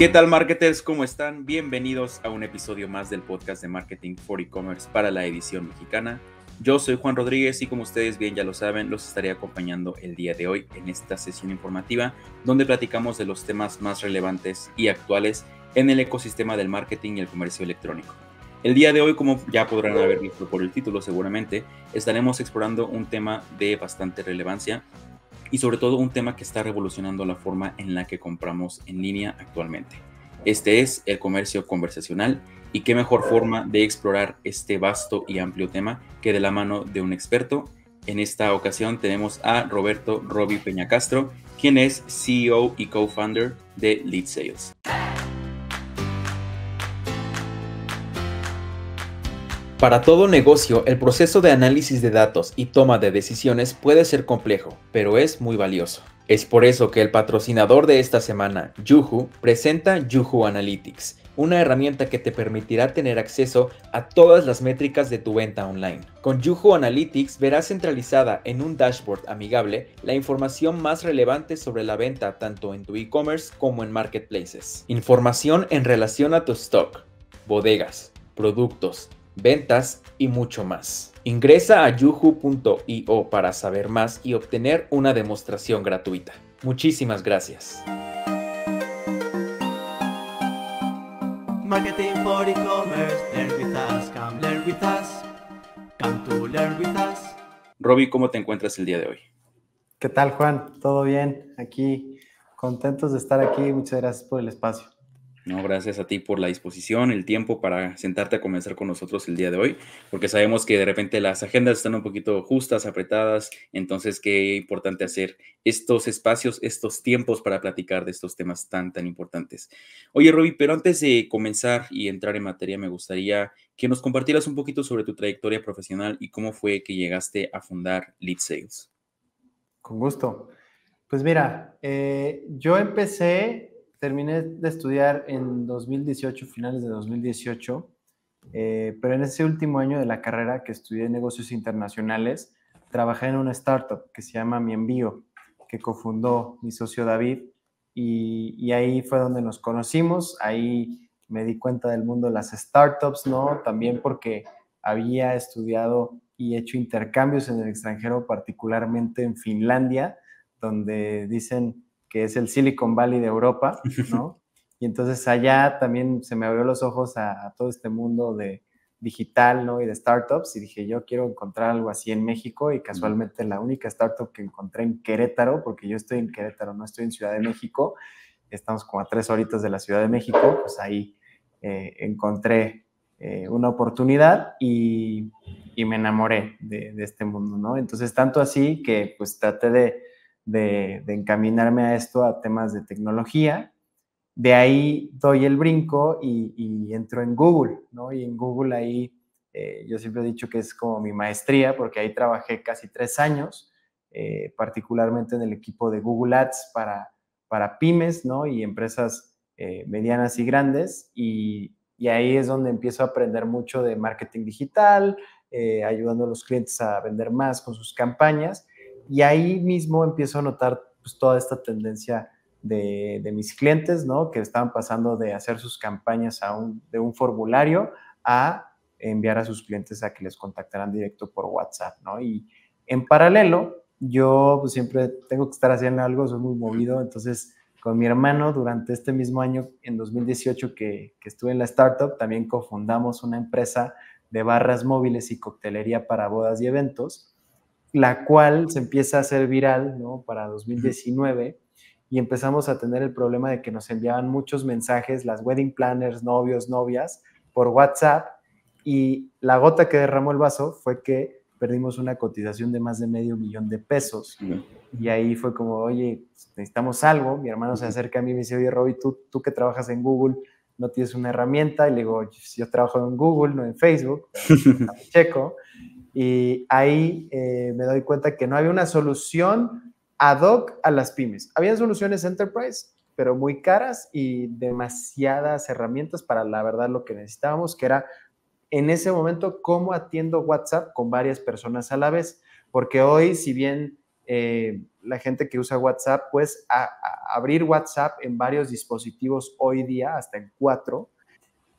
¿Qué tal marketers? ¿Cómo están? Bienvenidos a un episodio más del podcast de Marketing for E-Commerce para la edición mexicana. Yo soy Juan Rodríguez y como ustedes bien ya lo saben, los estaré acompañando el día de hoy en esta sesión informativa donde platicamos de los temas más relevantes y actuales en el ecosistema del marketing y el comercio electrónico. El día de hoy, como ya podrán haber visto por el título seguramente, estaremos explorando un tema de bastante relevancia y sobre todo un tema que está revolucionando la forma en la que compramos en línea actualmente. Este es el comercio conversacional y qué mejor forma de explorar este vasto y amplio tema que de la mano de un experto. En esta ocasión tenemos a Roberto Roby Peña Castro, quien es CEO y co-founder de Lead Sales. Para todo negocio, el proceso de análisis de datos y toma de decisiones puede ser complejo, pero es muy valioso. Es por eso que el patrocinador de esta semana, Yuhu, presenta Yuhu Analytics, una herramienta que te permitirá tener acceso a todas las métricas de tu venta online. Con Yuhu Analytics verás centralizada en un dashboard amigable la información más relevante sobre la venta tanto en tu e-commerce como en marketplaces. Información en relación a tu stock, bodegas, productos, ventas y mucho más. Ingresa a yuhu.io para saber más y obtener una demostración gratuita. Muchísimas gracias. Marketing for e-commerce, learn with us, Roby, ¿cómo te encuentras el día de hoy? ¿Qué tal, Juan? ¿Todo bien? Aquí, contentos de estar aquí. Muchas gracias por el espacio. No, gracias a ti por la disposición, el tiempo para sentarte a comenzar con nosotros el día de hoy, porque sabemos que de repente las agendas están un poquito justas, apretadas, entonces qué importante hacer estos espacios, estos tiempos para platicar de estos temas tan, tan importantes. Oye, Robbie, pero antes de comenzar y entrar en materia, me gustaría que nos compartieras un poquito sobre tu trayectoria profesional y cómo fue que llegaste a fundar Lead Sales. Con gusto. Pues mira, eh, yo empecé terminé de estudiar en 2018, finales de 2018, eh, pero en ese último año de la carrera que estudié negocios internacionales, trabajé en una startup que se llama Mi Envío, que cofundó mi socio David, y, y ahí fue donde nos conocimos, ahí me di cuenta del mundo de las startups, ¿no? También porque había estudiado y hecho intercambios en el extranjero, particularmente en Finlandia, donde dicen que es el Silicon Valley de Europa, ¿no? Y entonces allá también se me abrió los ojos a, todo este mundo de digital, ¿no? Y de startups y dije, yo quiero encontrar algo así en México y casualmente la única startup que encontré en Querétaro, porque yo estoy en Querétaro, no estoy en Ciudad de México, estamos como a tres horitas de la Ciudad de México, pues ahí eh, encontré eh, una oportunidad y, me enamoré de, de, este mundo, ¿no? Entonces, tanto así que pues traté de de, encaminarme a esto, a temas de tecnología. De ahí doy el brinco y, entro en Google, ¿no? Y en Google ahí eh, yo siempre he dicho que es como mi maestría, porque ahí trabajé casi tres años, eh, particularmente en el equipo de Google Ads para, pymes, ¿no? Y empresas eh, medianas y grandes. y, ahí es donde empiezo a aprender mucho de marketing digital, ayudando a los clientes a vender más con sus campañas y ahí mismo empiezo a notar pues, toda esta tendencia de, mis clientes, ¿no? Que estaban pasando de hacer sus campañas de un formulario a enviar a sus clientes a que les contactaran directo por WhatsApp, ¿no? Y en paralelo, yo pues, siempre tengo que estar haciendo algo, soy muy movido, entonces con mi hermano durante este mismo año, en 2018 que, que estuve en la startup, también cofundamos una empresa de barras móviles y coctelería para bodas y eventos la cual se empieza a hacer viral, ¿no? Para 2019 y empezamos a tener el problema de que nos enviaban muchos mensajes las wedding planners, novios, novias, por WhatsApp y la gota que derramó el vaso fue que perdimos una cotización de más de medio millón de pesos. Y ahí fue como, oye, necesitamos algo. Mi hermano se acerca a mí y me dice, oye, Robbie, tú, tú que trabajas en Google, no tienes una herramienta. Y le digo, yo trabajo en Google, no en Facebook, checo. Y ahí eh, me doy cuenta que no había una solución ad hoc a las pymes. Habían soluciones enterprise, pero muy caras y demasiadas herramientas para la verdad lo que necesitábamos, que era en ese momento cómo atiendo WhatsApp con varias personas a la vez. Porque hoy, si bien eh, la gente que usa WhatsApp, pues abrir WhatsApp en varios dispositivos hoy día, hasta en cuatro,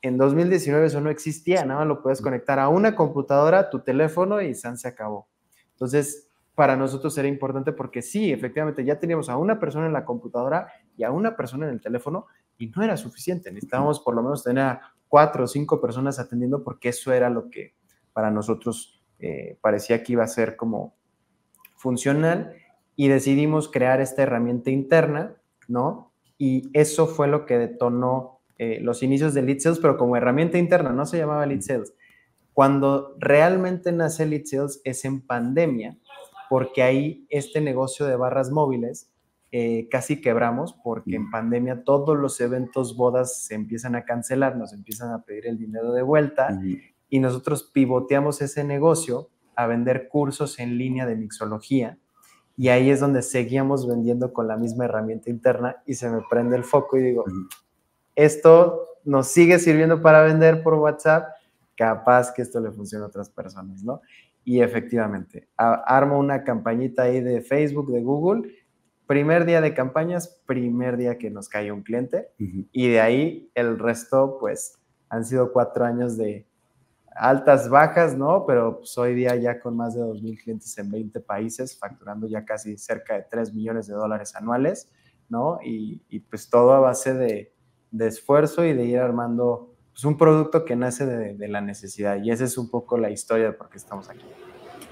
en 2019 eso no existía, nada más lo puedes conectar a una computadora, tu teléfono y San se acabó. Entonces, para nosotros era importante porque sí, efectivamente ya teníamos a una persona en la computadora y a una persona en el teléfono y no era suficiente, necesitábamos por lo menos tener cuatro o cinco personas atendiendo porque eso era lo que para nosotros eh, parecía que iba a ser como funcional y decidimos crear esta herramienta interna, ¿no? Y eso fue lo que detonó eh, los inicios de Lead Sales, pero como herramienta interna, no se llamaba Lead Sales. Cuando realmente nace Lead Sales es en pandemia, porque ahí este negocio de barras móviles eh, casi quebramos, porque en pandemia todos los eventos, bodas se empiezan a cancelar, nos empiezan a pedir el dinero de vuelta y nosotros pivoteamos ese negocio a vender cursos en línea de mixología y ahí es donde seguíamos vendiendo con la misma herramienta interna y se me prende el foco y digo, esto nos sigue sirviendo para vender por WhatsApp, capaz que esto le funcione a otras personas, ¿no? Y efectivamente, armo una campañita ahí de Facebook, de Google, primer día de campañas, primer día que nos cae un cliente, y de ahí el resto, pues, han sido cuatro años de altas, bajas, ¿no? Pero pues, hoy día ya con más de 2.000 clientes en 20 países, facturando ya casi cerca de 3 millones de dólares anuales, ¿no? y pues todo a base de, de esfuerzo y de ir armando pues, un producto que nace de, de la necesidad. Y esa es un poco la historia de por qué estamos aquí.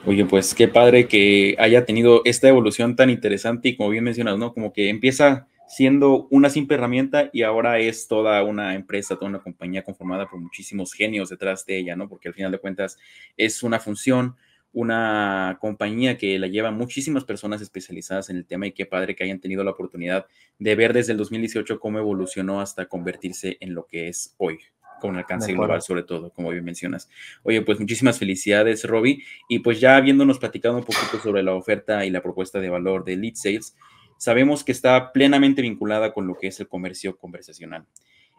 Oye, pues qué padre que haya tenido esta evolución tan interesante y como bien mencionas, ¿no? Como que empieza siendo una simple herramienta y ahora es toda una empresa, toda una compañía conformada por muchísimos genios detrás de ella, ¿no? Porque al final de cuentas es una función, una compañía que la lleva muchísimas personas especializadas en el tema y qué padre que hayan tenido la oportunidad de ver desde el 2018 cómo evolucionó hasta convertirse en lo que es hoy con alcance global sobre todo, como bien mencionas. Oye, pues muchísimas felicidades, Robbie. Y pues ya habiéndonos platicado un poquito sobre la oferta y la propuesta de valor de Lead Sales, sabemos que está plenamente vinculada con lo que es el comercio conversacional.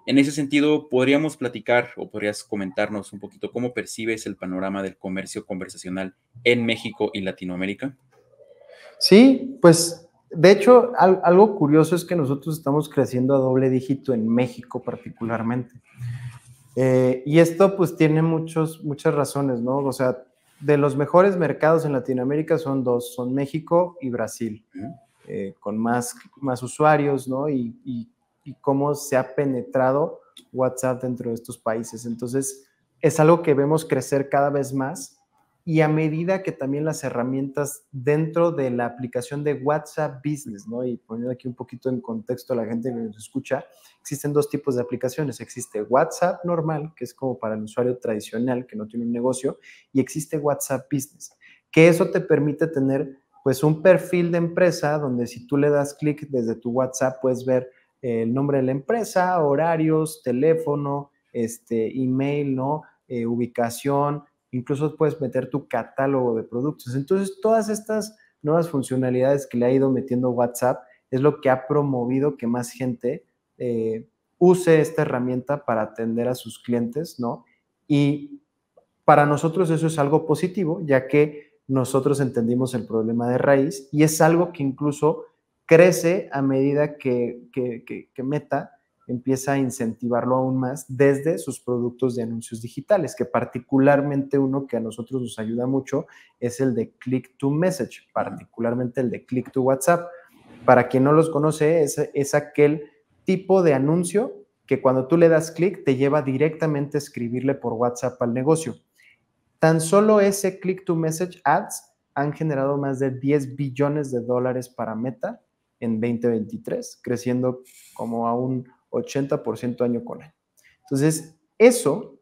En ese sentido, podríamos platicar o podrías comentarnos un poquito cómo percibes el panorama del comercio conversacional en México y Latinoamérica. Sí, pues de hecho, algo curioso es que nosotros estamos creciendo a doble dígito en México particularmente. Eh, y esto pues tiene muchos, muchas razones, ¿no? O sea, de los mejores mercados en Latinoamérica son dos, son México y Brasil, eh, con más, más usuarios, ¿no? y y cómo se ha penetrado WhatsApp dentro de estos países. Entonces, es algo que vemos crecer cada vez más y a medida que también las herramientas dentro de la aplicación de WhatsApp Business, ¿no? Y poniendo aquí un poquito en contexto a la gente que nos escucha, existen dos tipos de aplicaciones. Existe WhatsApp normal, que es como para el usuario tradicional que no tiene un negocio, y existe WhatsApp Business, que eso te permite tener pues un perfil de empresa donde si tú le das clic desde tu WhatsApp puedes ver el nombre de la empresa, horarios, teléfono, este, email, ¿no? Eh, ubicación, incluso puedes meter tu catálogo de productos. Entonces, todas estas nuevas funcionalidades que le ha ido metiendo WhatsApp es lo que ha promovido que más gente eh, use esta herramienta para atender a sus clientes, ¿no? Y para nosotros eso es algo positivo, ya que nosotros entendimos el problema de raíz y es algo que incluso crece a medida que, Meta empieza a incentivarlo aún más desde sus productos de anuncios digitales, que particularmente uno que a nosotros nos ayuda mucho es el de Click to Message, particularmente el de Click to WhatsApp. Para quien no los conoce, es, es aquel tipo de anuncio que cuando tú le das clic te lleva directamente a escribirle por WhatsApp al negocio. Tan solo ese Click to Message Ads han generado más de 10 billones de dólares para Meta en 2023, creciendo como a un 80% año con año. Entonces, eso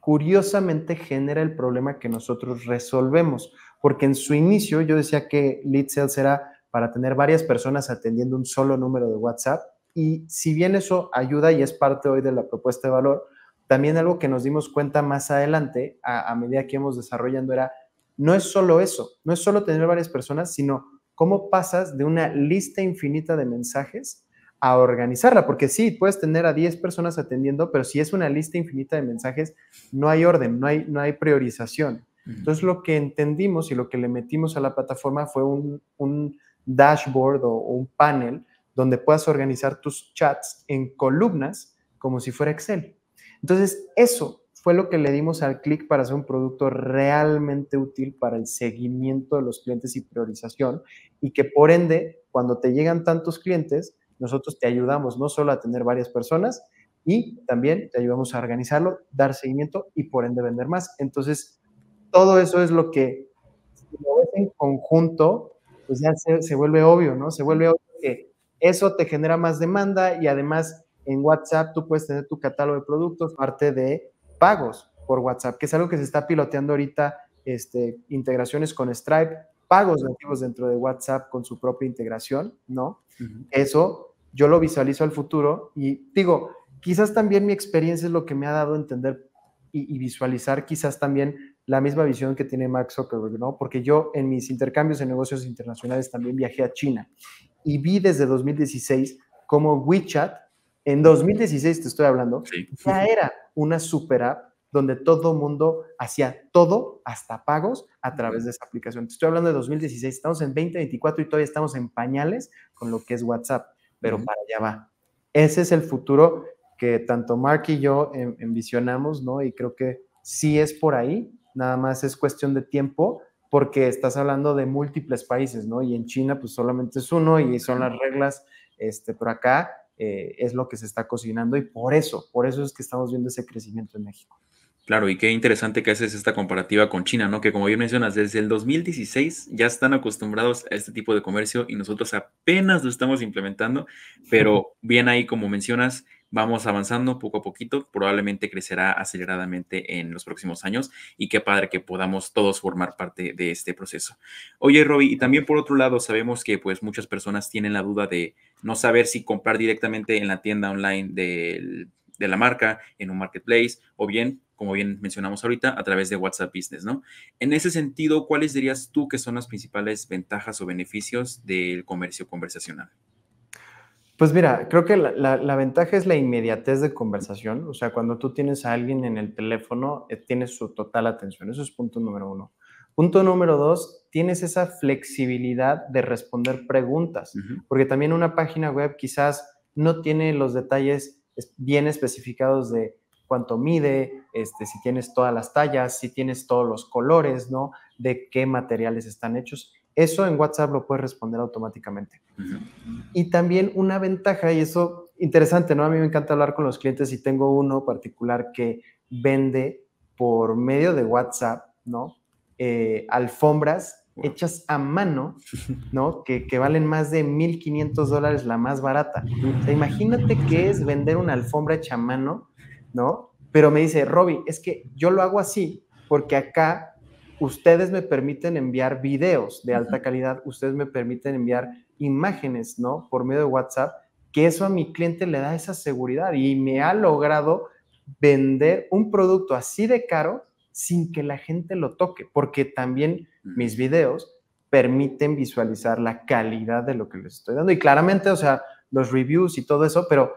curiosamente genera el problema que nosotros resolvemos, porque en su inicio yo decía que lead sales era para tener varias personas atendiendo un solo número de WhatsApp, y si bien eso ayuda y es parte hoy de la propuesta de valor, también algo que nos dimos cuenta más adelante, a, medida que íbamos desarrollando, era, no es solo eso, no es solo tener varias personas, sino ¿Cómo pasas de una lista infinita de mensajes a organizarla? Porque sí, puedes tener a 10 personas atendiendo, pero si es una lista infinita de mensajes, no hay orden, no hay, no hay priorización. Entonces, lo que entendimos y lo que le metimos a la plataforma fue un, dashboard o un panel donde puedas organizar tus chats en columnas como si fuera Excel. Entonces, eso fue lo que le dimos al click para hacer un producto realmente útil para el seguimiento de los clientes y priorización y que por ende, cuando te llegan tantos clientes, nosotros te ayudamos no solo a tener varias personas y también te ayudamos a organizarlo, dar seguimiento y por ende vender más. Entonces, todo eso es lo que si lo ves en conjunto, pues ya se, se vuelve obvio, ¿no? Se vuelve obvio que eso te genera más demanda y además en WhatsApp tú puedes tener tu catálogo de productos, parte de pagos por WhatsApp, que es algo que se está piloteando ahorita, este, integraciones con Stripe, pagos nativos dentro de WhatsApp con su propia integración, ¿no? Eso yo lo visualizo al futuro y digo, quizás también mi experiencia es lo que me ha dado a entender y, visualizar quizás también la misma visión que tiene Max Zuckerberg, ¿no? Porque yo en mis intercambios de negocios internacionales también viajé a China y vi desde 2016 cómo WeChat, en 2016 te estoy hablando, ya era una super app donde todo mundo hacía todo, hasta pagos, a través de esa aplicación. estoy hablando de 2016, estamos en 2024 y todavía estamos en pañales con lo que es WhatsApp, pero para allá va. Ese es el futuro que tanto Mark y yo envisionamos, ¿no? Y creo que sí es por ahí, nada más es cuestión de tiempo, porque estás hablando de múltiples países, ¿no? Y en China, pues solamente es uno y son las reglas, este, pero acá eh, es lo que se está cocinando y por eso, por eso es que estamos viendo ese crecimiento en México. Claro, y qué interesante que haces esta comparativa con China, ¿no? Que como bien mencionas, desde el 2016 ya están acostumbrados a este tipo de comercio y nosotros apenas lo estamos implementando, pero bien ahí como mencionas, vamos avanzando poco a poquito, probablemente crecerá aceleradamente en los próximos años y qué padre que podamos todos formar parte de este proceso. Oye, Roby, y también por otro lado, sabemos que pues muchas personas tienen la duda de no saber si comprar directamente en la tienda online de, de la marca, en un marketplace, o bien, como bien mencionamos ahorita, a través de WhatsApp Business, ¿no? En ese sentido, ¿cuáles dirías tú que son las principales ventajas o beneficios del comercio conversacional? Pues mira, creo que la, ventaja es la inmediatez de conversación. O sea, cuando tú tienes a alguien en el teléfono, eh, tienes su total atención. Eso es punto número uno. Punto número dos, tienes esa flexibilidad de responder preguntas, porque también una página web quizás no tiene los detalles bien especificados de cuánto mide, este, si tienes todas las tallas, si tienes todos los colores, ¿no? De qué materiales están hechos. Eso en WhatsApp lo puedes responder automáticamente. Y también una ventaja, y eso interesante, ¿no? A mí me encanta hablar con los clientes y tengo uno particular que vende por medio de WhatsApp, ¿no? Eh, alfombras hechas a mano, ¿no? Que, valen más de 1.500 dólares la más barata. imagínate qué es vender una alfombra hecha a mano, ¿no? Pero me dice, Robbie, es que yo lo hago así porque acá ustedes me permiten enviar videos de alta calidad, ustedes me permiten enviar imágenes, ¿no? Por medio de WhatsApp, que eso a mi cliente le da esa seguridad y me ha logrado vender un producto así de caro sin que la gente lo toque, porque también mis videos permiten visualizar la calidad de lo que les estoy dando. Y claramente, o sea, los reviews y todo eso, pero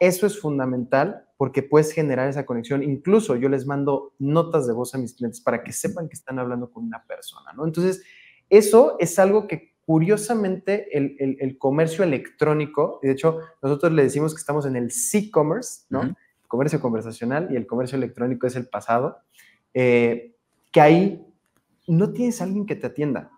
eso es fundamental porque puedes generar esa conexión. Incluso yo les mando notas de voz a mis clientes para que sepan que están hablando con una persona, ¿no? Entonces, eso es algo que curiosamente el, comercio electrónico, y de hecho, nosotros le decimos que estamos en el c commerce ¿no? comercio conversacional y el comercio electrónico es el pasado, eh, que ahí no tienes a alguien que te atienda.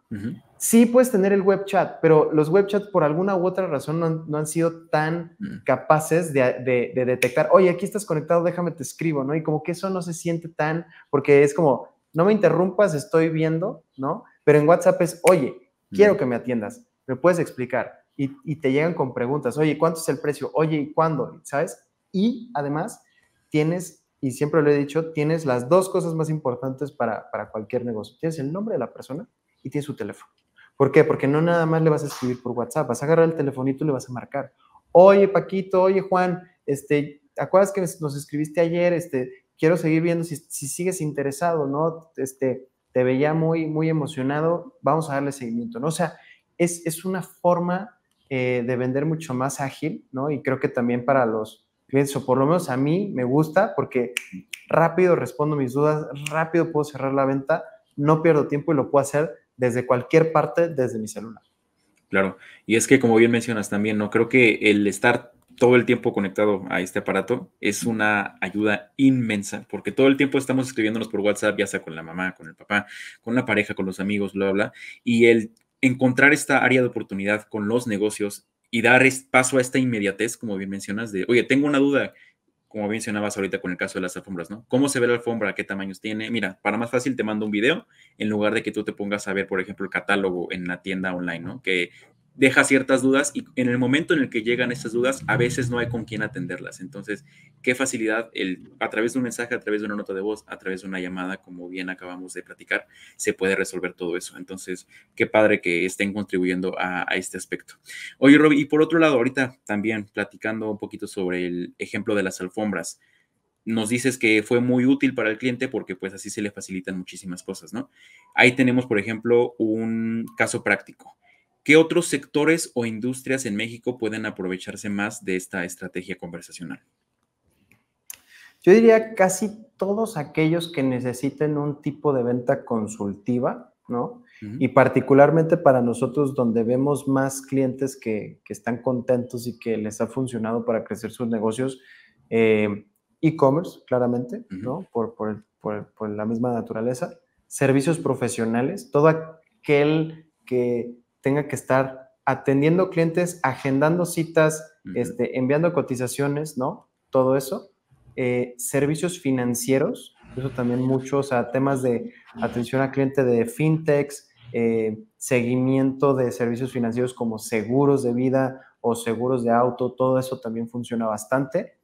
Sí puedes tener el web chat, pero los web chats por alguna u otra razón no han, sido tan mm. capaces de, detectar, oye, aquí estás conectado, déjame te escribo, ¿no? Y como que eso no se siente tan, porque es como, no me interrumpas, estoy viendo, ¿no? Pero en WhatsApp es, oye, mm. quiero que me atiendas, me puedes explicar. Y, te llegan con preguntas, oye, ¿cuánto es el precio? Oye, ¿y cuándo? ¿Sabes? Y además tienes, y siempre lo he dicho, tienes las dos cosas más importantes para, para cualquier negocio. Tienes el nombre de la persona y tienes su teléfono. ¿Por qué? Porque no nada más le vas a escribir por WhatsApp, vas a agarrar el telefonito y le vas a marcar. Oye, Paquito, oye, Juan, este, acuerdas que nos escribiste ayer? Este, quiero seguir viendo si, sigues interesado, ¿no? Este, te veía muy, muy emocionado, vamos a darle seguimiento, ¿no? O sea, es, una forma eh, de vender mucho más ágil, ¿no? Y creo que también para los clientes, o por lo menos a mí me gusta, porque rápido respondo mis dudas, rápido puedo cerrar la venta, no pierdo tiempo y lo puedo hacer desde cualquier parte, desde mi celular. Claro, y es que como bien mencionas también, no creo que el estar todo el tiempo conectado a este aparato es una ayuda inmensa, porque todo el tiempo estamos escribiéndonos por WhatsApp, ya sea con la mamá, con el papá, con la pareja, con los amigos, lo bla, bla y el encontrar esta área de oportunidad con los negocios y dar paso a esta inmediatez, como bien mencionas, de, oye, tengo una duda, como mencionabas ahorita con el caso de las alfombras, ¿no? ¿Cómo se ve la alfombra? ¿Qué tamaños tiene? Mira, para más fácil te mando un video en lugar de que tú te pongas a ver, por ejemplo, el catálogo en la tienda online, ¿no? Que deja ciertas dudas y en el momento en el que llegan esas dudas, a veces no hay con quién atenderlas. Entonces, qué facilidad el, a través de un mensaje, a través de una nota de voz, a través de una llamada, como bien acabamos de platicar, se puede resolver todo eso. Entonces, qué padre que estén contribuyendo a, este aspecto. Oye, rob y por otro lado, ahorita también platicando un poquito sobre el ejemplo de las alfombras nos dices que fue muy útil para el cliente porque pues así se le facilitan muchísimas cosas, ¿no? Ahí tenemos, por ejemplo, un caso práctico. ¿Qué otros sectores o industrias en México pueden aprovecharse más de esta estrategia conversacional? Yo diría casi todos aquellos que necesiten un tipo de venta consultiva, ¿no? Y particularmente para nosotros donde vemos más clientes que, están contentos y que les ha funcionado para crecer sus negocios, eh, e-commerce, claramente, ¿no? Por, por la misma naturaleza, servicios profesionales, todo aquel que tenga que estar atendiendo clientes, agendando citas, este, enviando cotizaciones, ¿no? Todo eso. Eh, servicios financieros, eso también mucho, o sea, temas de atención al cliente de fintechs, eh, seguimiento de servicios financieros como seguros de vida o seguros de auto, todo eso también funciona bastante.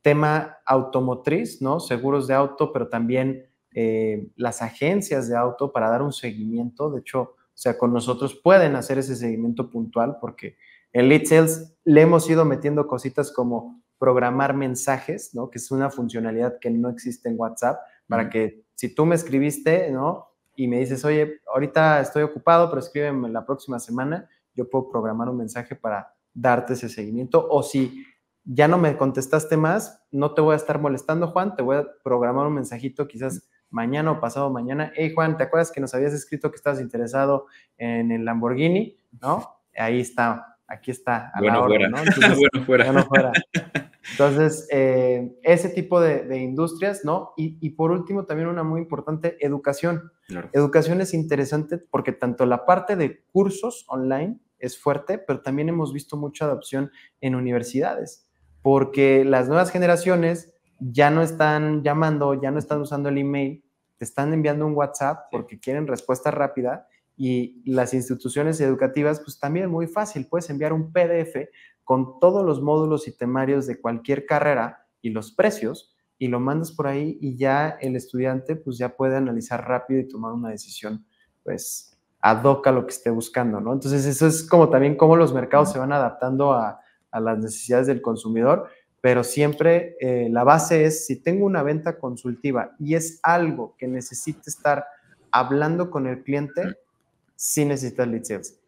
Tema automotriz, ¿no? Seguros de auto, pero también eh, las agencias de auto para dar un seguimiento. De hecho, o sea, con nosotros pueden hacer ese seguimiento puntual porque en Lead Sales le hemos ido metiendo cositas como programar mensajes, ¿no? Que es una funcionalidad que no existe en WhatsApp para que si tú me escribiste, ¿no? Y me dices, oye, ahorita estoy ocupado, pero escríbeme la próxima semana, yo puedo programar un mensaje para darte ese seguimiento. O si ya no me contestaste más, no te voy a estar molestando, Juan, te voy a programar un mensajito quizás mañana o pasado mañana, hey Juan, ¿te acuerdas que nos habías escrito que estabas interesado en el Lamborghini? ¿No? Ahí está, aquí está, bueno, fuera. ¿no? bueno, fuera. Entonces, eh, ese tipo de, industrias, ¿no? Y, por último, también una muy importante, educación. Educación es interesante porque tanto la parte de cursos online es fuerte, pero también hemos visto mucha adopción en universidades, porque las nuevas generaciones ya no están llamando, ya no están usando el email, te están enviando un WhatsApp porque quieren respuesta rápida y las instituciones educativas, pues también muy fácil, puedes enviar un PDF con todos los módulos y temarios de cualquier carrera y los precios y lo mandas por ahí y ya el estudiante pues ya puede analizar rápido y tomar una decisión pues ad hoc a lo que esté buscando, ¿no? Entonces eso es como también cómo los mercados se van adaptando a, a las necesidades del consumidor pero siempre eh, la base es, si tengo una venta consultiva y es algo que necesite estar hablando con el cliente, sí necesitas lead sales.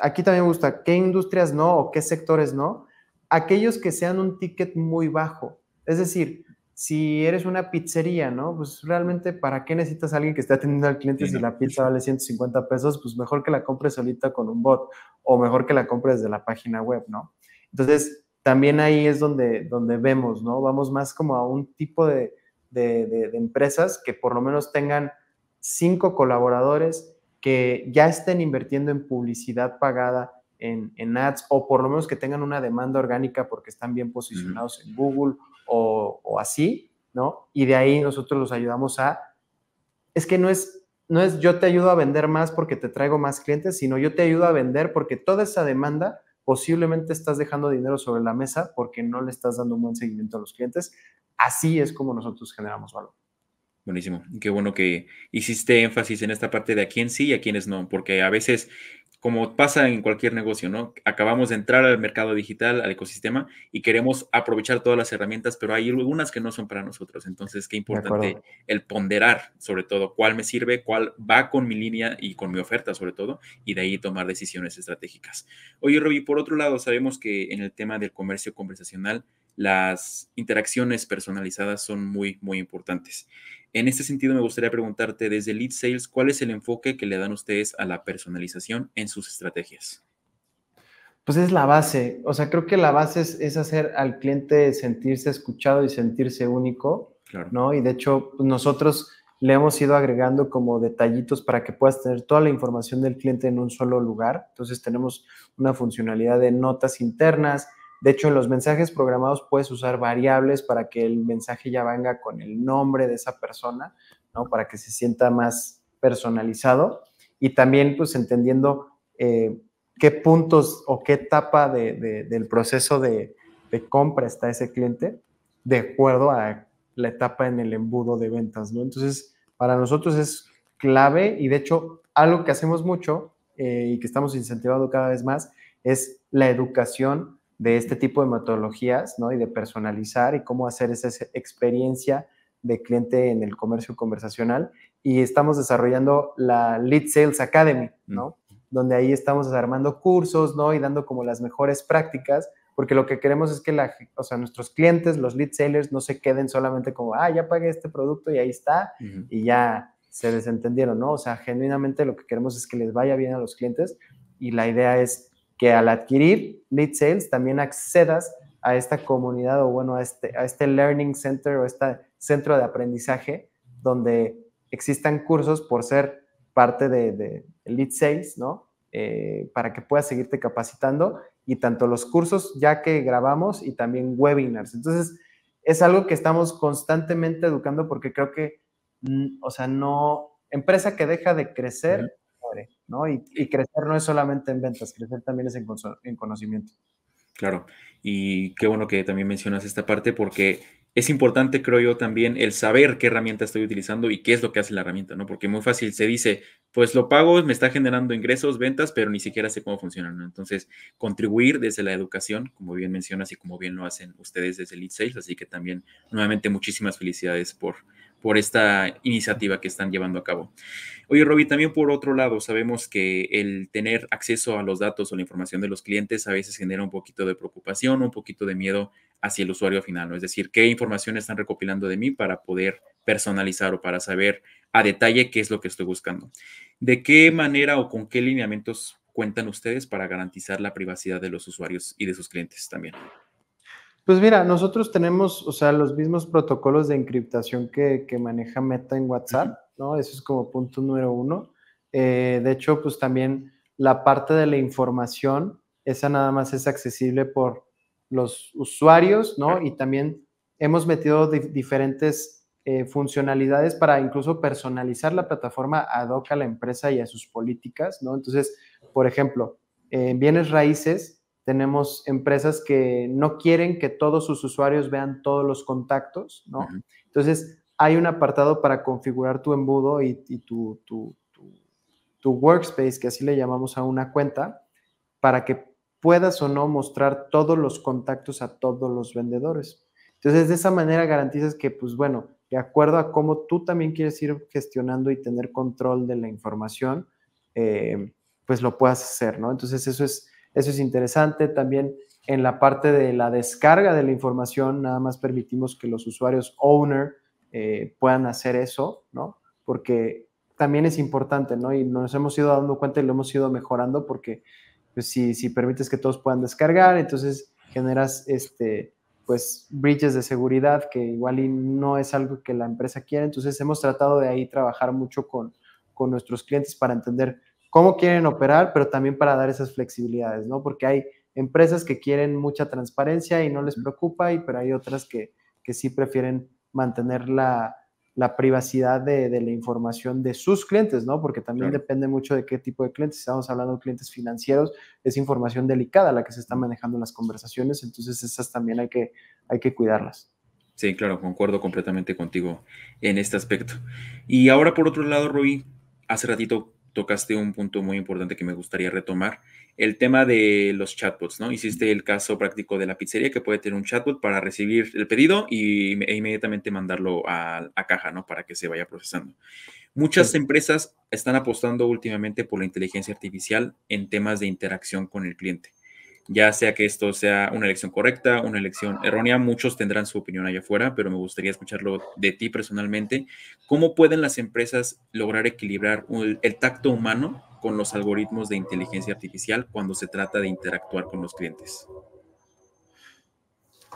aquí también me gusta, ¿qué industrias no o qué sectores no? Aquellos que sean un ticket muy bajo. Es decir, si eres una pizzería, ¿no? Pues realmente, ¿para qué necesitas a alguien que esté atendiendo al cliente si la pizza vale 150 pesos? Pues mejor que la compres solita con un bot o mejor que la compres desde la página web, ¿no? Entonces, también ahí es donde, donde vemos, ¿no? Vamos más como a un tipo de, de, empresas que por lo menos tengan cinco colaboradores que ya estén invirtiendo en publicidad pagada, en, en, ads o por lo menos que tengan una demanda orgánica porque están bien posicionados en Google o, o, así, ¿no? Y de ahí nosotros los ayudamos a... Es que no es, no es yo te ayudo a vender más porque te traigo más clientes, sino yo te ayudo a vender porque toda esa demanda posiblemente estás dejando dinero sobre la mesa porque no le estás dando un buen seguimiento a los clientes. Así es como nosotros generamos valor. Buenísimo. Qué bueno que hiciste énfasis en esta parte de a quién sí y a quiénes no, porque a veces como pasa en cualquier negocio, ¿no? Acabamos de entrar al mercado digital, al ecosistema, y queremos aprovechar todas las herramientas, pero hay algunas que no son para nosotros. Entonces, qué importante el ponderar, sobre todo, cuál me sirve, cuál va con mi línea y con mi oferta, sobre todo, y de ahí tomar decisiones estratégicas. Oye, Roby, por otro lado, sabemos que en el tema del comercio conversacional, las interacciones personalizadas son muy, muy importantes. En este sentido, me gustaría preguntarte desde Lead Sales, ¿cuál es el enfoque que le dan ustedes a la personalización en sus estrategias? Pues es la base, o sea, creo que la base es, hacer al cliente sentirse escuchado y sentirse único, ¿no? Y de hecho, pues, nosotros le hemos ido agregando como detallitos para que puedas tener toda la información del cliente en un solo lugar. Entonces tenemos una funcionalidad de notas internas, de hecho, en los mensajes programados puedes usar variables para que el mensaje ya venga con el nombre de esa persona, ¿no? Para que se sienta más personalizado. Y también, pues, entendiendo eh, qué puntos o qué etapa del proceso de, compra está ese cliente de acuerdo a la etapa en el embudo de ventas, ¿no? Entonces, para nosotros es clave y de hecho algo que hacemos mucho eh, y que estamos incentivando cada vez más es la educación de este tipo de metodologías, ¿no? Y de personalizar y cómo hacer esa experiencia de cliente en el comercio conversacional. Y estamos desarrollando la Lead Sales Academy, ¿no? Donde ahí estamos armando cursos, ¿no? Y dando como las mejores prácticas, porque lo que queremos es que la, o sea, nuestros clientes, los lead sellers, no se queden solamente como, ah, ya pagué este producto y ahí está, y ya se desentendieron, ¿no? O sea, genuinamente lo que queremos es que les vaya bien a los clientes y la idea es que al adquirir lead sales también accedas a esta comunidad o bueno, a este, a este learning center o este centro de aprendizaje donde existan cursos por ser parte de, de lead sales, ¿no? Eh, para que puedas seguirte capacitando y tanto los cursos ya que grabamos y también webinars. Entonces, es algo que estamos constantemente educando porque creo que, mm, o sea, no, empresa que deja de crecer ¿no? Y, crecer no es solamente en ventas, crecer también es en, en conocimiento. Claro, y qué bueno que también mencionas esta parte porque es importante, creo yo, también el saber qué herramienta estoy utilizando y qué es lo que hace la herramienta, ¿no? Porque muy fácil se dice, pues lo pago, me está generando ingresos, ventas, pero ni siquiera sé cómo funcionan, Entonces, contribuir desde la educación, como bien mencionas y como bien lo hacen ustedes desde Lead Sales, así que también, nuevamente, muchísimas felicidades por por esta iniciativa que están llevando a cabo. Oye, Robbie, también por otro lado, sabemos que el tener acceso a los datos o la información de los clientes a veces genera un poquito de preocupación, un poquito de miedo hacia el usuario final, ¿no? Es decir, qué información están recopilando de mí para poder personalizar o para saber a detalle qué es lo que estoy buscando. ¿De qué manera o con qué lineamientos cuentan ustedes para garantizar la privacidad de los usuarios y de sus clientes también? Pues mira, nosotros tenemos, o sea, los mismos protocolos de encriptación que, maneja Meta en WhatsApp, ¿no? Eso es como punto número uno. Eh, de hecho, pues también la parte de la información, esa nada más es accesible por los usuarios, ¿no? Y también hemos metido diferentes eh, funcionalidades para incluso personalizar la plataforma ad hoc a la empresa y a sus políticas, ¿no? Entonces, por ejemplo, en bienes raíces, tenemos empresas que no quieren que todos sus usuarios vean todos los contactos, ¿no? Entonces, hay un apartado para configurar tu embudo y, tu, workspace, que así le llamamos a una cuenta, para que puedas o no mostrar todos los contactos a todos los vendedores. Entonces, de esa manera garantizas que, pues bueno, de acuerdo a cómo tú también quieres ir gestionando y tener control de la información, eh, pues lo puedas hacer, ¿no? Entonces, eso es eso es interesante. También en la parte de la descarga de la información, nada más permitimos que los usuarios owner eh, puedan hacer eso, ¿no? Porque también es importante, ¿no? Y nos hemos ido dando cuenta y lo hemos ido mejorando porque pues, si, permites que todos puedan descargar, entonces generas este, pues bridges de seguridad que igual no es algo que la empresa quiere. Entonces hemos tratado de ahí trabajar mucho con, con nuestros clientes para entender cómo quieren operar, pero también para dar esas flexibilidades, ¿no? Porque hay empresas que quieren mucha transparencia y no les preocupa, y, pero hay otras que, que sí prefieren mantener la, la privacidad de, de, la información de sus clientes, ¿no? Porque también depende mucho de qué tipo de clientes. Estamos hablando de clientes financieros, es información delicada la que se está manejando en las conversaciones, entonces esas también hay que, hay que cuidarlas. Sí, claro, concuerdo completamente contigo en este aspecto. Y ahora, por otro lado, Rubí, hace ratito tocaste un punto muy importante que me gustaría retomar, el tema de los chatbots, ¿no? Hiciste el caso práctico de la pizzería que puede tener un chatbot para recibir el pedido y, e inmediatamente mandarlo a, caja, ¿no? Para que se vaya procesando. Muchas empresas están apostando últimamente por la inteligencia artificial en temas de interacción con el cliente ya sea que esto sea una elección correcta, una elección errónea, muchos tendrán su opinión allá afuera, pero me gustaría escucharlo de ti personalmente. ¿Cómo pueden las empresas lograr equilibrar el, tacto humano con los algoritmos de inteligencia artificial cuando se trata de interactuar con los clientes?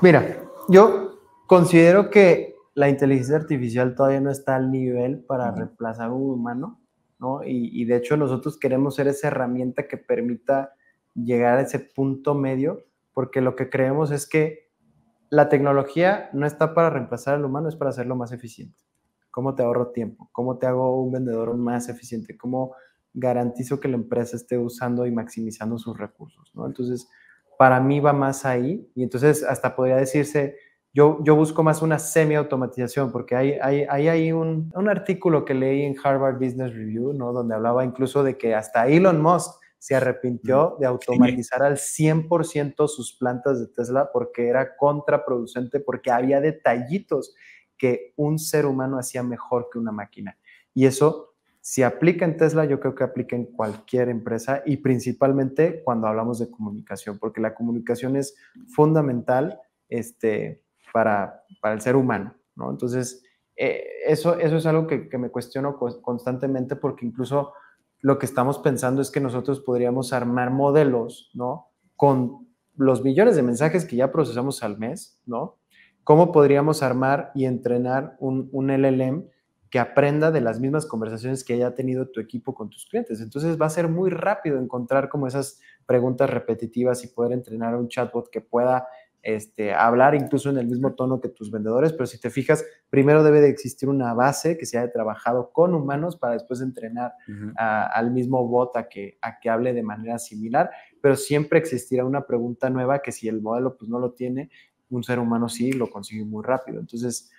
Mira, yo considero que la inteligencia artificial todavía no está al nivel para reemplazar a un humano, ¿no? y de hecho nosotros queremos ser esa herramienta que permita llegar a ese punto medio, porque lo que creemos es que la tecnología no está para reemplazar al humano, es para hacerlo más eficiente. ¿Cómo te ahorro tiempo? ¿Cómo te hago un vendedor más eficiente? ¿Cómo garantizo que la empresa esté usando y maximizando sus recursos? ¿no? Entonces, para mí va más ahí y entonces hasta podría decirse, yo, yo busco más una semi-automatización porque hay, hay, hay, un, un, artículo que leí en Harvard Business Review, ¿no? donde hablaba incluso de que hasta Elon Musk se arrepintió de automatizar al 100% sus plantas de Tesla porque era contraproducente, porque había detallitos que un ser humano hacía mejor que una máquina. Y eso si aplica en Tesla, yo creo que aplica en cualquier empresa y principalmente cuando hablamos de comunicación, porque la comunicación es fundamental este, para, para el ser humano, ¿no? Entonces, eh, eso, eso es algo que, me cuestiono constantemente porque incluso lo que estamos pensando es que nosotros podríamos armar modelos, ¿no? Con los millones de mensajes que ya procesamos al mes, ¿no? ¿Cómo podríamos armar y entrenar un, un LLM que aprenda de las mismas conversaciones que haya tenido tu equipo con tus clientes. Entonces va a ser muy rápido encontrar como esas preguntas repetitivas y poder entrenar un chatbot que pueda este, hablar incluso en el mismo tono que tus vendedores, pero si te fijas, primero debe de existir una base que se haya trabajado con humanos para después entrenar al mismo bot a que, a que hable de manera similar, pero siempre existirá una pregunta nueva que si el modelo pues no lo tiene, un ser humano sí lo consigue muy rápido. Entonces,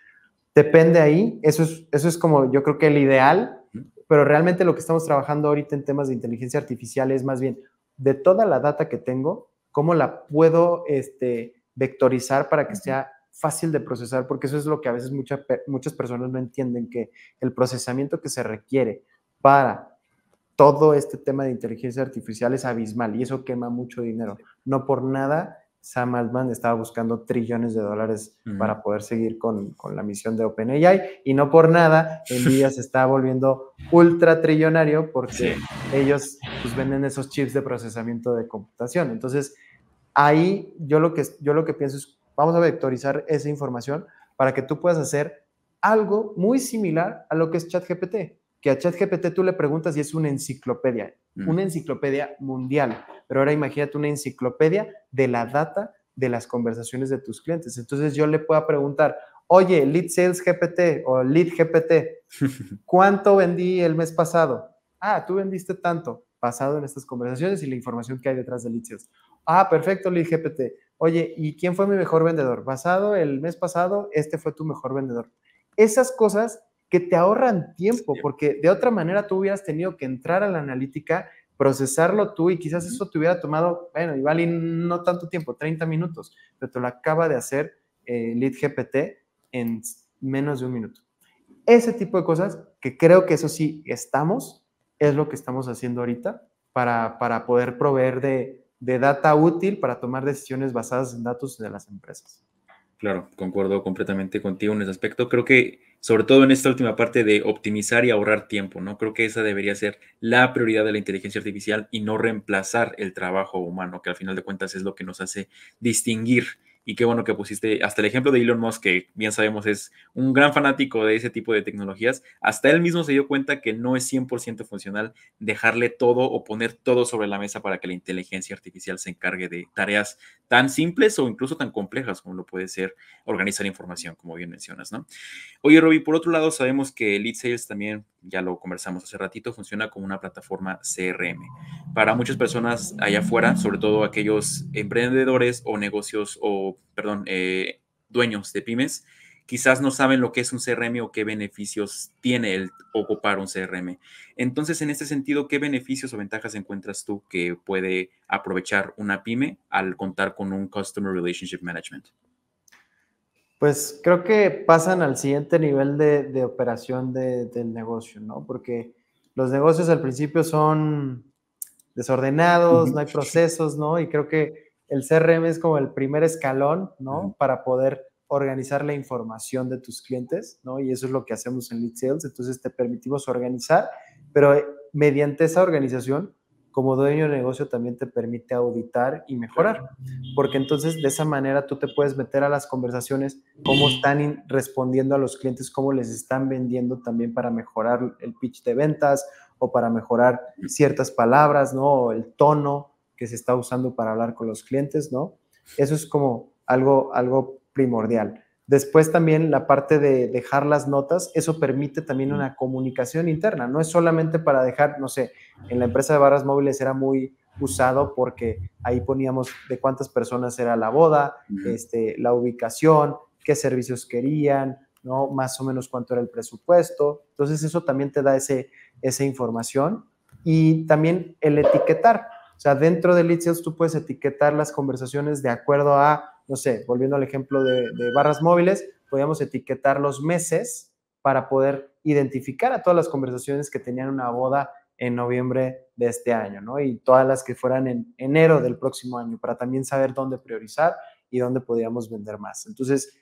depende ahí, eso es, eso es como yo creo que el ideal, pero realmente lo que estamos trabajando ahorita en temas de inteligencia artificial es más bien de toda la data que tengo, cómo la puedo este, vectorizar para que sea fácil de procesar, porque eso es lo que a veces muchas muchas personas no entienden, que el procesamiento que se requiere para todo este tema de inteligencia artificial es abismal y eso quema mucho dinero. No por nada Sam Altman estaba buscando trillones de dólares para poder seguir con, la misión de OpenAI y no por nada Nvidia se está volviendo ultra trillonario porque ellos pues, venden esos chips de procesamiento de computación. Entonces, Ahí yo lo que, yo lo que pienso es, vamos a vectorizar esa información para que tú puedas hacer algo muy similar a lo que es ChatGPT, que a ChatGPT tú le preguntas y es una enciclopedia, mm. una enciclopedia mundial, pero ahora imagínate una enciclopedia de la data de las conversaciones de tus clientes. Entonces yo le puedo preguntar, oye, Lead Sales GPT o Lead GPT, ¿cuánto vendí el mes pasado? Ah, tú vendiste tanto pasado en estas conversaciones y la información que hay detrás de Lead Sales. Ah, perfecto, le GPT, oye, ¿y quién fue mi mejor vendedor? Basado el mes pasado, este fue tu mejor vendedor. Esas cosas que te ahorran tiempo, porque de otra manera tú hubieras tenido que entrar a la analítica, procesarlo tú y quizás eso te hubiera tomado, bueno, igual no tanto tiempo, 30 minutos, pero te lo acaba de hacer eh, Lead GPT en menos de un minuto. Ese tipo de cosas, que creo que eso sí estamos, es lo que estamos haciendo ahorita para poder proveer de, de data útil para tomar decisiones basadas en datos de las empresas. Claro, concuerdo completamente contigo en ese aspecto. Creo que sobre todo en esta última parte de optimizar y ahorrar tiempo, ¿no? Creo que esa debería ser la prioridad de la inteligencia artificial y no reemplazar el trabajo humano, que al final de cuentas es lo que nos hace distinguir y qué bueno que pusiste hasta el ejemplo de Elon Musk, que bien sabemos es un gran fanático de ese tipo de tecnologías. Hasta él mismo se dio cuenta que no es 100% funcional dejarle todo o poner todo sobre la mesa para que la inteligencia artificial se encargue de tareas tan simples o incluso tan complejas como lo puede ser organizar información, como bien mencionas, ¿no? Oye, Robbie, por otro lado, sabemos que Elite Sales también, ya lo conversamos hace ratito, funciona como una plataforma CRM. Para muchas personas allá afuera, sobre todo aquellos emprendedores o negocios o perdón, eh, dueños de pymes, quizás no saben lo que es un CRM o qué beneficios tiene el ocupar un CRM. Entonces, en este sentido, ¿qué beneficios o ventajas encuentras tú que puede aprovechar una pyme al contar con un Customer Relationship Management? Pues creo que pasan al siguiente nivel de, operación del negocio, ¿no? Porque los negocios al principio son desordenados, no hay procesos, ¿no? Y creo que el CRM es como el primer escalón, ¿no? Para poder organizar la información de tus clientes, ¿no? Y eso es lo que hacemos en Lead Sales. Entonces te permitimos organizar, pero eh, mediante esa organización, como dueño de negocio, también te permite auditar y mejorar, porque entonces de esa manera tú te puedes meter a las conversaciones, cómo están respondiendo a los clientes, cómo les están vendiendo también para mejorar el pitch de ventas o para mejorar ciertas palabras, ¿no? el tono, que se está usando para hablar con los clientes, ¿no? Eso es como algo, algo primordial. Después también la parte de dejar las notas, eso permite también una comunicación interna, no es solamente para dejar, no sé, en la empresa de barras móviles era muy usado porque ahí poníamos de cuántas personas era la boda, este, la ubicación, qué servicios querían, ¿no? Más o menos cuánto era el presupuesto. Entonces eso también te da ese, esa información y también el etiquetar sea, dentro de lead tú puedes etiquetar las conversaciones de acuerdo a, no sé, volviendo al ejemplo de, de barras móviles, podíamos etiquetar los meses para poder identificar a todas las conversaciones que tenían una boda en noviembre de este año, ¿no? Y todas las que fueran en enero del próximo año, para también saber dónde priorizar y dónde podíamos vender más. Entonces,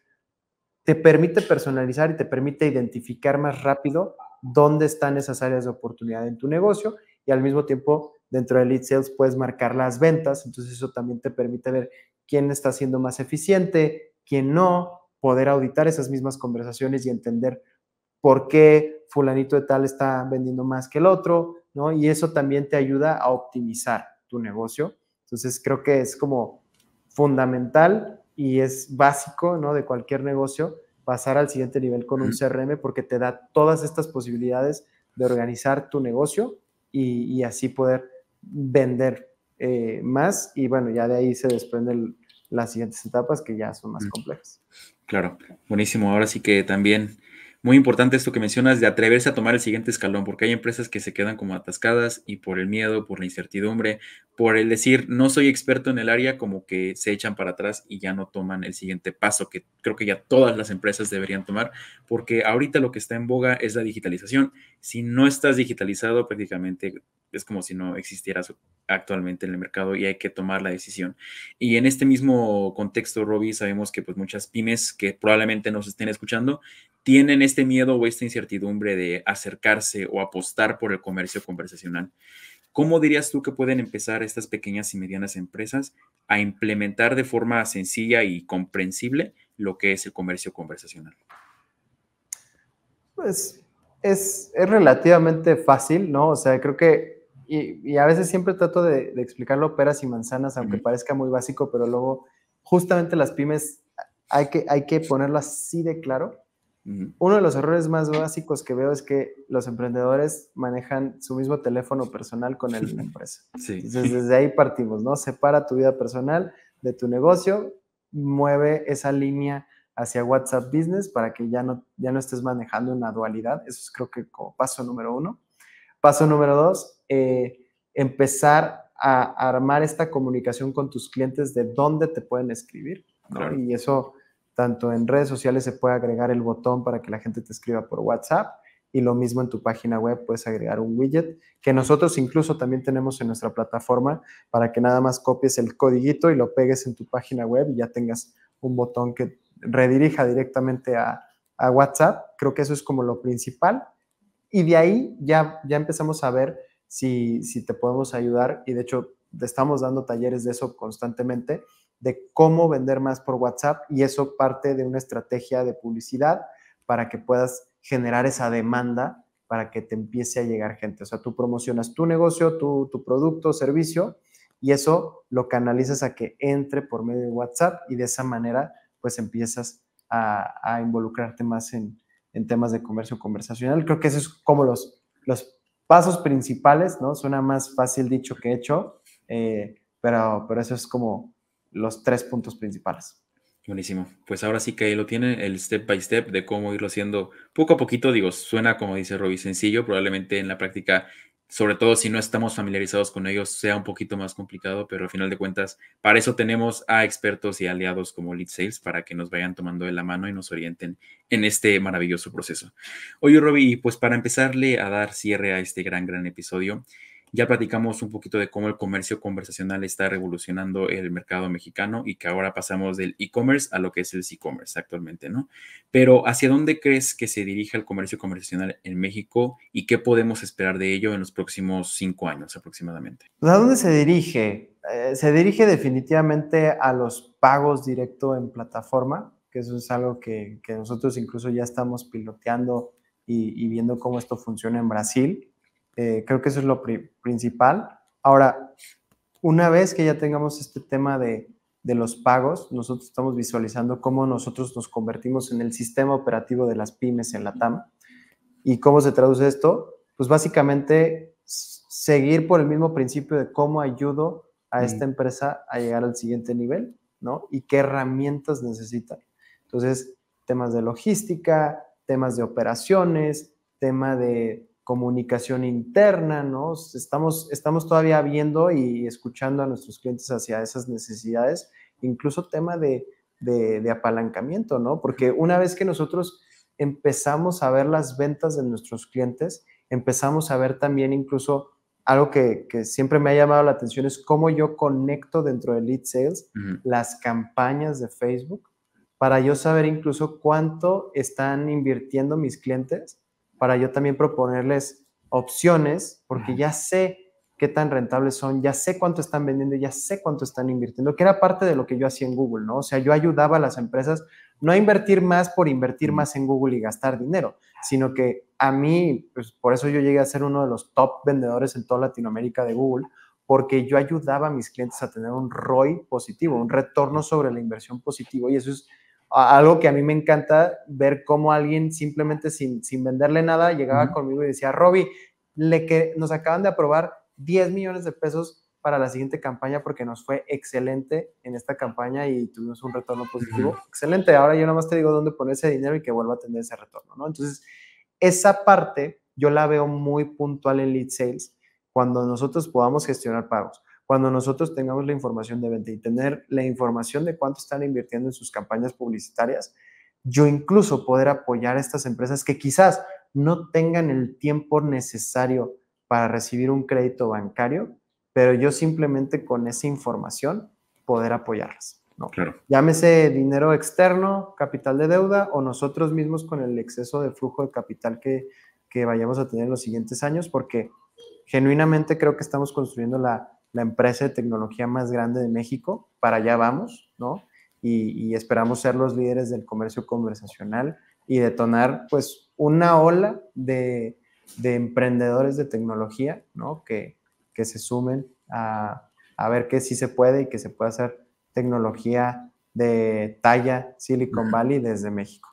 te permite personalizar y te permite identificar más rápido dónde están esas áreas de oportunidad en tu negocio y al mismo tiempo Dentro de lead sales puedes marcar las ventas, entonces eso también te permite ver quién está siendo más eficiente, quién no, poder auditar esas mismas conversaciones y entender por qué fulanito de tal está vendiendo más que el otro, ¿no? Y eso también te ayuda a optimizar tu negocio. Entonces creo que es como fundamental y es básico, ¿no? De cualquier negocio pasar al siguiente nivel con un CRM porque te da todas estas posibilidades de organizar tu negocio y, y así poder vender eh, más y bueno, ya de ahí se desprenden las siguientes etapas que ya son más complejas. Claro, buenísimo. Ahora sí que también muy importante esto que mencionas de atreverse a tomar el siguiente escalón, porque hay empresas que se quedan como atascadas y por el miedo, por la incertidumbre, por el decir no soy experto en el área, como que se echan para atrás y ya no toman el siguiente paso que creo que ya todas las empresas deberían tomar, porque ahorita lo que está en boga es la digitalización. Si no estás digitalizado, prácticamente es como si no existieras actualmente en el mercado y hay que tomar la decisión. Y en este mismo contexto, Robbie, sabemos que pues muchas pymes que probablemente nos estén escuchando tienen este miedo o esta incertidumbre de acercarse o apostar por el comercio conversacional. ¿Cómo dirías tú que pueden empezar estas pequeñas y medianas empresas a implementar de forma sencilla y comprensible lo que es el comercio conversacional? Pues es, relativamente fácil, ¿no? O sea, creo que, y, a veces siempre trato de, explicarlo peras y manzanas, aunque parezca muy básico, pero luego justamente las pymes hay que, hay que ponerlo así de claro uno de los errores más básicos que veo es que los emprendedores manejan su mismo teléfono personal con el de la empresa. Sí. Entonces, desde ahí partimos, ¿no? Separa tu vida personal de tu negocio, mueve esa línea hacia WhatsApp Business para que ya no, ya no estés manejando una dualidad. Eso es creo que como paso número uno. Paso número dos, eh, empezar a armar esta comunicación con tus clientes de dónde te pueden escribir. Y eso tanto en redes sociales se puede agregar el botón para que la gente te escriba por WhatsApp y lo mismo en tu página web puedes agregar un widget que nosotros incluso también tenemos en nuestra plataforma para que nada más copies el codiguito y lo pegues en tu página web y ya tengas un botón que redirija directamente a, a WhatsApp. Creo que eso es como lo principal. Y de ahí ya, ya empezamos a ver si, si te podemos ayudar y de hecho estamos dando talleres de eso constantemente, de cómo vender más por WhatsApp y eso parte de una estrategia de publicidad para que puedas generar esa demanda para que te empiece a llegar gente. O sea, tú promocionas tu negocio, tu, tu producto, servicio, y eso lo canalizas a que entre por medio de WhatsApp y de esa manera pues empiezas a, involucrarte más en, temas de comercio conversacional. Creo que esos es como los, los pasos principales, ¿no? Suena más fácil dicho que hecho, eh, pero, pero eso es como los tres puntos principales. Buenísimo. Pues ahora sí que ahí lo tiene el step by step de cómo irlo haciendo poco a poquito. Digo, suena como dice Robbie sencillo, probablemente en la práctica, sobre todo si no estamos familiarizados con ellos, sea un poquito más complicado, pero al final de cuentas, para eso tenemos a expertos y aliados como Lead Sales para que nos vayan tomando de la mano y nos orienten en este maravilloso proceso. Oye, Robbie, pues para empezarle a dar cierre a este gran, gran episodio, ya platicamos un poquito de cómo el comercio conversacional está revolucionando el mercado mexicano y que ahora pasamos del e-commerce a lo que es el e-commerce actualmente, ¿no? Pero ¿hacia dónde crees que se dirige el comercio conversacional en México y qué podemos esperar de ello en los próximos cinco años aproximadamente? Pues, ¿A dónde se dirige? Eh, se dirige definitivamente a los pagos directo en plataforma, que eso es algo que, nosotros incluso ya estamos piloteando y viendo cómo esto funciona en Brasil eh, creo que eso es lo principal. Ahora, una vez que ya tengamos este tema de, de los pagos, nosotros estamos visualizando cómo nosotros nos convertimos en el sistema operativo de las pymes en la TAM. ¿Y cómo se traduce esto? Pues básicamente seguir por el mismo principio de cómo ayudo a esta empresa a llegar al siguiente nivel, ¿no? Y qué herramientas necesita. Entonces, temas de logística, temas de operaciones, tema de comunicación interna, ¿no? Estamos, estamos todavía viendo y escuchando a nuestros clientes hacia esas necesidades, incluso tema de, de, apalancamiento, ¿no? Porque una vez que nosotros empezamos a ver las ventas de nuestros clientes, empezamos a ver también incluso algo que, siempre me ha llamado la atención es cómo yo conecto dentro de Lead Sales las campañas de Facebook para yo saber incluso cuánto están invirtiendo mis clientes para yo también proponerles opciones, porque ya sé qué tan rentables son, ya sé cuánto están vendiendo, ya sé cuánto están invirtiendo, que era parte de lo que yo hacía en Google, ¿no? O sea, yo ayudaba a las empresas no a invertir más por invertir más en Google y gastar dinero, sino que a mí, pues por eso yo llegué a ser uno de los top vendedores en toda Latinoamérica de Google, porque yo ayudaba a mis clientes a tener un ROI positivo, un retorno sobre la inversión positivo, y eso es algo que a mí me encanta ver cómo alguien simplemente sin, sin venderle nada llegaba conmigo y decía, Robbie, nos acaban de aprobar 10 millones de pesos para la siguiente campaña porque nos fue excelente en esta campaña y tuvimos un retorno positivo. Excelente. Ahora yo nada más te digo dónde poner ese dinero y que vuelva a tener ese retorno, Entonces, esa parte yo la veo muy puntual en lead sales cuando nosotros podamos gestionar pagos cuando nosotros tengamos la información de venta y tener la información de cuánto están invirtiendo en sus campañas publicitarias, yo incluso poder apoyar a estas empresas que quizás no tengan el tiempo necesario para recibir un crédito bancario, pero yo simplemente con esa información poder apoyarlas. ¿no? Claro. Llámese dinero externo, capital de deuda o nosotros mismos con el exceso de flujo de capital que, que vayamos a tener en los siguientes años, porque genuinamente creo que estamos construyendo la, la empresa de tecnología más grande de México, para allá vamos, ¿no? Y, esperamos ser los líderes del comercio conversacional y detonar pues una ola de, emprendedores de tecnología, ¿no? Que, que se sumen a, ver que sí se puede y que se puede hacer tecnología de talla Silicon Valley desde México.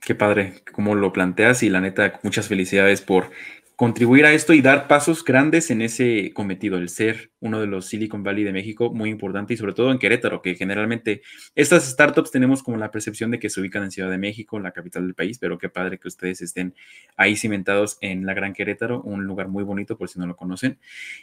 Qué padre, cómo lo planteas y la neta, muchas felicidades por contribuir a esto y dar pasos grandes en ese cometido, el ser uno de los Silicon Valley de México, muy importante y sobre todo en Querétaro, que generalmente estas startups tenemos como la percepción de que se ubican en Ciudad de México, la capital del país, pero qué padre que ustedes estén ahí cimentados en la Gran Querétaro, un lugar muy bonito por si no lo conocen.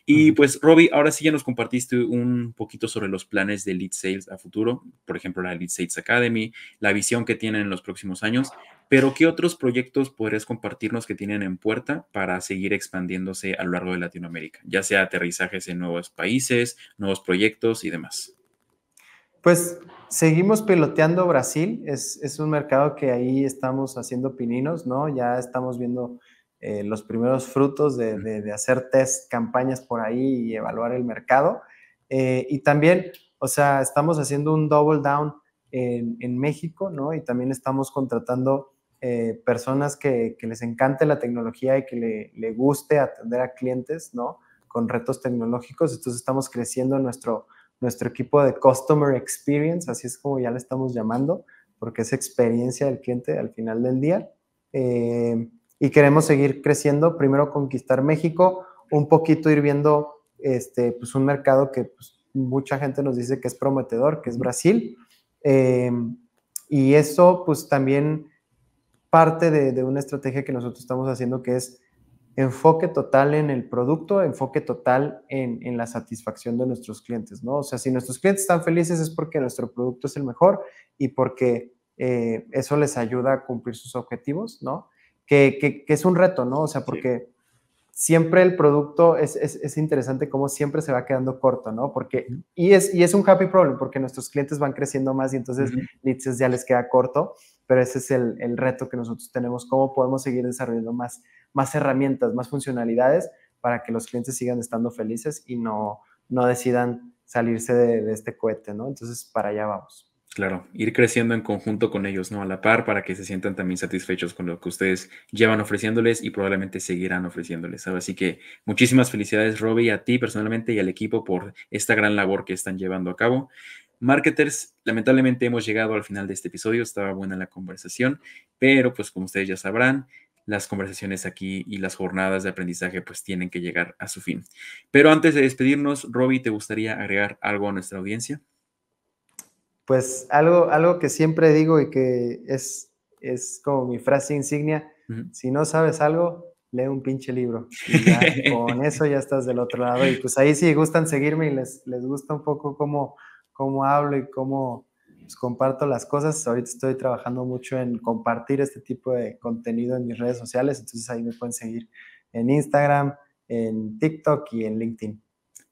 Y pues, Robbie, ahora sí ya nos compartiste un poquito sobre los planes de Lead Sales a futuro, por ejemplo, la Lead Sales Academy, la visión que tienen en los próximos años, pero ¿qué otros proyectos podrías compartirnos que tienen en puerta para seguir expandiéndose a lo largo de Latinoamérica, ya sea aterrizajes en nuevas países, nuevos proyectos y demás? Pues seguimos peloteando Brasil, es, un mercado que ahí estamos haciendo pininos, ¿no? Ya estamos viendo eh, los primeros frutos de, hacer test, campañas por ahí y evaluar el mercado. Eh, y también, o sea, estamos haciendo un double down en, México, ¿no? Y también estamos contratando eh, personas que, les encante la tecnología y que le, le guste atender a clientes, ¿no? con retos tecnológicos, entonces estamos creciendo nuestro, nuestro equipo de Customer Experience, así es como ya le estamos llamando, porque es experiencia del cliente al final del día. Eh, y queremos seguir creciendo, primero conquistar México, un poquito ir viendo este, pues un mercado que pues, mucha gente nos dice que es prometedor, que es Brasil. Eh, y eso pues también parte de, una estrategia que nosotros estamos haciendo que es enfoque total en el producto, enfoque total en, la satisfacción de nuestros clientes, ¿no? O sea, si nuestros clientes están felices es porque nuestro producto es el mejor y porque eh, eso les ayuda a cumplir sus objetivos, ¿no? Que, es un reto, ¿no? O sea, porque siempre el producto es, interesante como siempre se va quedando corto, ¿no? Porque, y es, es un happy problem, porque nuestros clientes van creciendo más y entonces ya les queda corto, pero ese es el, el reto que nosotros tenemos, cómo podemos seguir desarrollando más más herramientas, más funcionalidades para que los clientes sigan estando felices y no, no decidan salirse de, este cohete, ¿no? Entonces, para allá vamos. Claro, ir creciendo en conjunto con ellos, ¿no? A la par, para que se sientan también satisfechos con lo que ustedes llevan ofreciéndoles y probablemente seguirán ofreciéndoles, ¿sabes? Así que muchísimas felicidades, Robbie, a ti personalmente y al equipo por esta gran labor que están llevando a cabo. Marketers, lamentablemente hemos llegado al final de este episodio, estaba buena la conversación, pero pues como ustedes ya sabrán, las conversaciones aquí y las jornadas de aprendizaje pues tienen que llegar a su fin. Pero antes de despedirnos, Robbie, ¿te gustaría agregar algo a nuestra audiencia? Pues algo, algo que siempre digo y que es, es como mi frase insignia, si no sabes algo, lee un pinche libro. Y con eso ya estás del otro lado. Y pues ahí si sí gustan seguirme y les, les gusta un poco como cómo hablo y cómo pues, comparto las cosas. Ahorita estoy trabajando mucho en compartir este tipo de contenido en mis redes sociales, entonces ahí me pueden seguir en Instagram, en TikTok y en LinkedIn.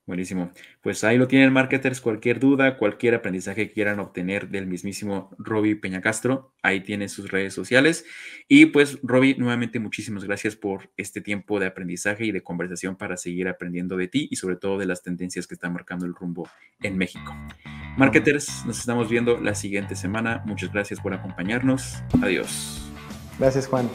Buenísimo. Pues ahí lo tienen, marketers. Cualquier duda, cualquier aprendizaje que quieran obtener del mismísimo Roby Peña Castro, ahí tienen sus redes sociales. Y pues, Roby, nuevamente muchísimas gracias por este tiempo de aprendizaje y de conversación para seguir aprendiendo de ti y sobre todo de las tendencias que están marcando el rumbo en México. Marketers, nos estamos viendo la siguiente semana. Muchas gracias por acompañarnos. Adiós. Gracias, Juan.